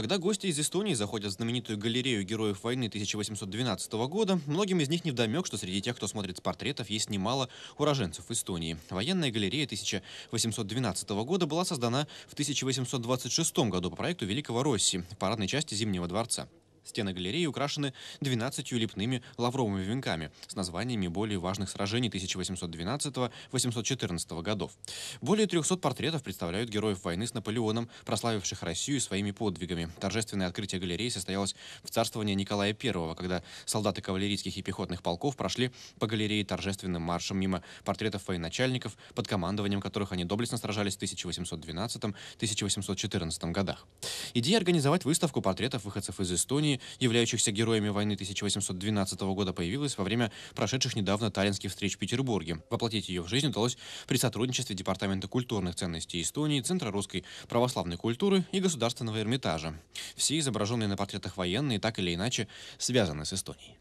Когда гости из Эстонии заходят в знаменитую галерею героев войны 1812 года, многим из них невдомек, что среди тех, кто смотрит с портретов, есть немало уроженцев Эстонии. Военная галерея 1812 года была создана в 1826 году по проекту Великого России парадной части Зимнего дворца. Стены галереи украшены 12 лепными лавровыми венками с названиями более важных сражений 1812 1814 годов. Более 300 портретов представляют героев войны с Наполеоном, прославивших Россию своими подвигами. Торжественное открытие галереи состоялось в царствовании Николая I, когда солдаты кавалерийских и пехотных полков прошли по галерее торжественным маршем мимо портретов военачальников, под командованием которых они доблестно сражались в 1812-1814 годах. Идея организовать выставку портретов выходцев из Эстонии являющихся героями войны 1812 года, появилась во время прошедших недавно таллинских встреч в Петербурге. Воплотить ее в жизнь удалось при сотрудничестве Департамента культурных ценностей Эстонии, Центра русской православной культуры и Государственного Эрмитажа. Все изображенные на портретах военные так или иначе связаны с Эстонией.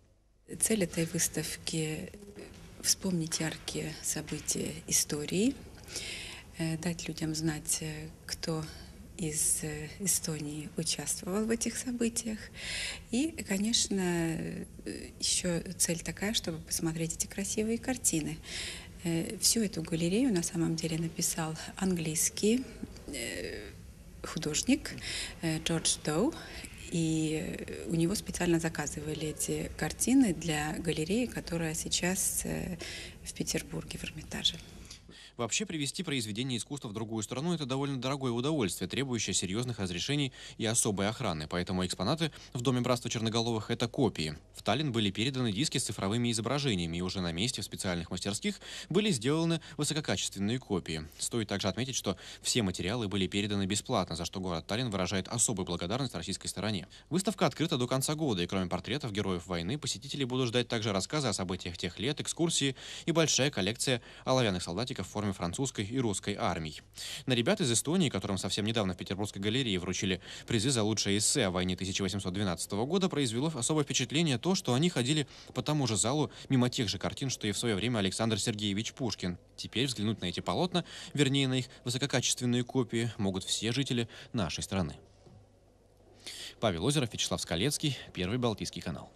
Цель этой выставки – вспомнить яркие события истории, э, дать людям знать, э, кто из э, Эстонии участвовал в этих событиях. И, конечно, э, еще цель такая, чтобы посмотреть эти красивые картины. Э, всю эту галерею на самом деле написал английский художник Джордж Доу. И у него специально заказывали эти картины для галереи, которая сейчас в Петербурге, в Эрмитаже. Вообще привести произведение искусства в другую страну – это довольно дорогое удовольствие, требующее серьезных разрешений и особой охраны, поэтому экспонаты в Доме Братства Черноголовых – это копии. В Таллин были переданы диски с цифровыми изображениями, и уже на месте в специальных мастерских были сделаны высококачественные копии. Стоит также отметить, что все материалы были переданы бесплатно, за что город Таллин выражает особую благодарность российской стороне. Выставка открыта до конца года, и кроме портретов героев войны, посетители будут ждать также рассказы о событиях тех лет, экскурсии и большая коллекция оловянных солдатиков в форме корпорами французской и русской армий. На ребят из Эстонии, которым совсем недавно в Петербургской галерее вручили призы за лучшее эссе о войне 1812 года, произвело особое впечатление то, что они ходили по тому же залу мимо тех же картин, что и в свое время Александр Сергеевич Пушкин. Теперь взглянуть на эти полотна, вернее на их высококачественные копии, могут все жители нашей страны. Павел Озеров, Вячеслав Скалецкий, Первый Балтийский канал.